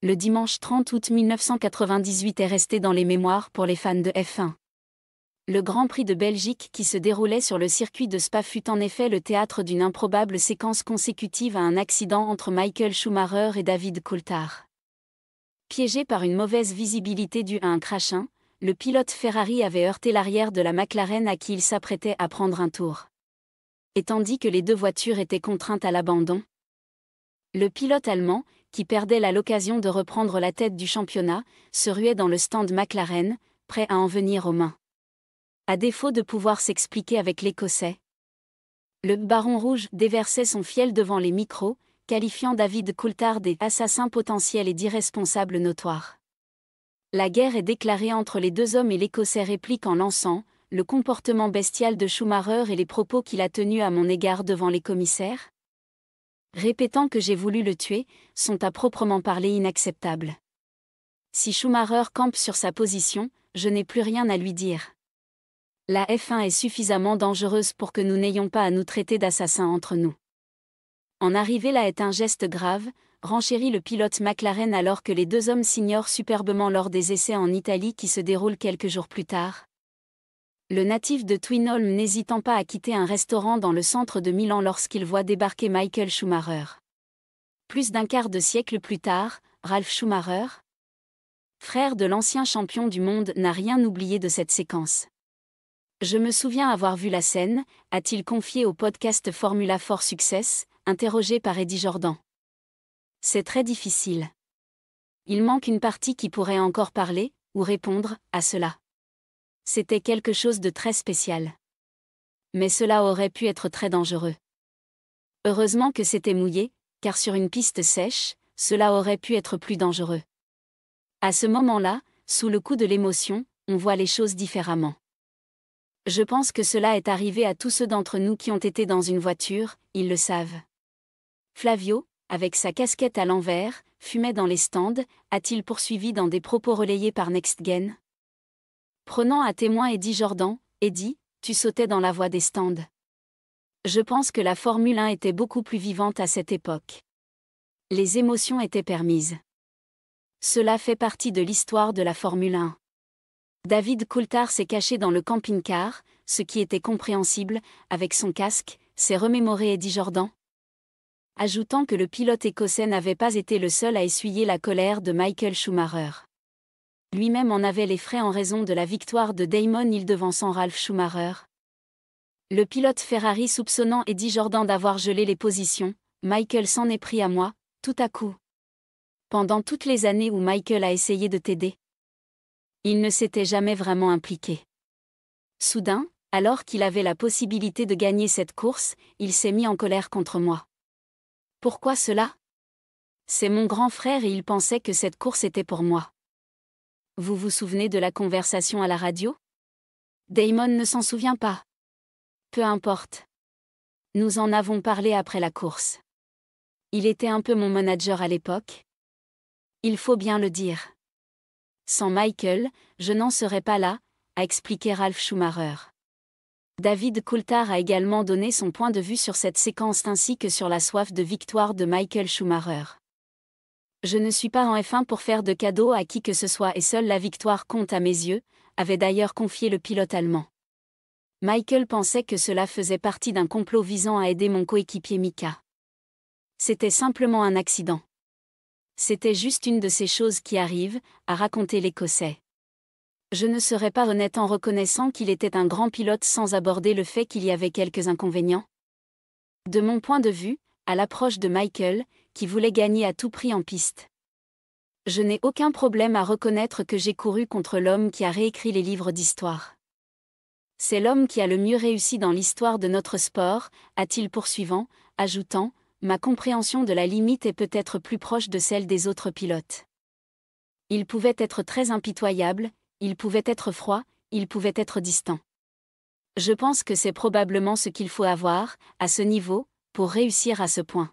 le dimanche 30 août 1998 est resté dans les mémoires pour les fans de F1. Le Grand Prix de Belgique qui se déroulait sur le circuit de Spa fut en effet le théâtre d'une improbable séquence consécutive à un accident entre Michael Schumacher et David Coulthard. Piégé par une mauvaise visibilité due à un crachin, le pilote Ferrari avait heurté l'arrière de la McLaren à qui il s'apprêtait à prendre un tour. Et tandis que les deux voitures étaient contraintes à l'abandon, le pilote allemand, qui perdait là l'occasion de reprendre la tête du championnat, se ruait dans le stand McLaren, prêt à en venir aux mains. À défaut de pouvoir s'expliquer avec l'Écossais, le Baron Rouge déversait son fiel devant les micros, qualifiant David Coulthard assassins potentiels et d'irresponsables notoires ». La guerre est déclarée entre les deux hommes et l'Écossais réplique en lançant le comportement bestial de Schumacher et les propos qu'il a tenus à mon égard devant les commissaires répétant que j'ai voulu le tuer, sont à proprement parler inacceptables. Si Schumacher campe sur sa position, je n'ai plus rien à lui dire. La F1 est suffisamment dangereuse pour que nous n'ayons pas à nous traiter d'assassins entre nous. En arriver là est un geste grave, renchérit le pilote McLaren alors que les deux hommes s'ignorent superbement lors des essais en Italie qui se déroulent quelques jours plus tard, le natif de Twinholm n'hésitant pas à quitter un restaurant dans le centre de Milan lorsqu'il voit débarquer Michael Schumacher. Plus d'un quart de siècle plus tard, Ralph Schumacher, frère de l'ancien champion du monde, n'a rien oublié de cette séquence. Je me souviens avoir vu la scène, a-t-il confié au podcast Formula Fort Success, interrogé par Eddie Jordan. C'est très difficile. Il manque une partie qui pourrait encore parler, ou répondre, à cela. C'était quelque chose de très spécial. Mais cela aurait pu être très dangereux. Heureusement que c'était mouillé, car sur une piste sèche, cela aurait pu être plus dangereux. À ce moment-là, sous le coup de l'émotion, on voit les choses différemment. Je pense que cela est arrivé à tous ceux d'entre nous qui ont été dans une voiture, ils le savent. Flavio, avec sa casquette à l'envers, fumait dans les stands, a-t-il poursuivi dans des propos relayés par NextGen Prenant à témoin Eddie Jordan, Eddie, tu sautais dans la voie des stands. Je pense que la Formule 1 était beaucoup plus vivante à cette époque. Les émotions étaient permises. Cela fait partie de l'histoire de la Formule 1. David Coulthard s'est caché dans le camping-car, ce qui était compréhensible, avec son casque, s'est remémoré Eddie Jordan. Ajoutant que le pilote écossais n'avait pas été le seul à essuyer la colère de Michael Schumacher lui-même en avait les frais en raison de la victoire de Damon Hill devançant Ralph Schumacher. Le pilote Ferrari soupçonnant Eddie Jordan d'avoir gelé les positions, Michael s'en est pris à moi, tout à coup. Pendant toutes les années où Michael a essayé de t'aider, il ne s'était jamais vraiment impliqué. Soudain, alors qu'il avait la possibilité de gagner cette course, il s'est mis en colère contre moi. Pourquoi cela C'est mon grand frère et il pensait que cette course était pour moi. Vous vous souvenez de la conversation à la radio Damon ne s'en souvient pas. Peu importe. Nous en avons parlé après la course. Il était un peu mon manager à l'époque. Il faut bien le dire. Sans Michael, je n'en serais pas là, a expliqué Ralph Schumacher. David Coulthard a également donné son point de vue sur cette séquence ainsi que sur la soif de victoire de Michael Schumacher. Je ne suis pas en F1 pour faire de cadeaux à qui que ce soit et seule la victoire compte à mes yeux, avait d'ailleurs confié le pilote allemand. Michael pensait que cela faisait partie d'un complot visant à aider mon coéquipier Mika. C'était simplement un accident. C'était juste une de ces choses qui arrivent, a raconté l'Écossais. Je ne serais pas honnête en reconnaissant qu'il était un grand pilote sans aborder le fait qu'il y avait quelques inconvénients. De mon point de vue, à l'approche de Michael, qui voulait gagner à tout prix en piste. Je n'ai aucun problème à reconnaître que j'ai couru contre l'homme qui a réécrit les livres d'histoire. C'est l'homme qui a le mieux réussi dans l'histoire de notre sport, a-t-il poursuivant, ajoutant, ma compréhension de la limite est peut-être plus proche de celle des autres pilotes. Il pouvait être très impitoyable, il pouvait être froid, il pouvait être distant. Je pense que c'est probablement ce qu'il faut avoir, à ce niveau, pour réussir à ce point.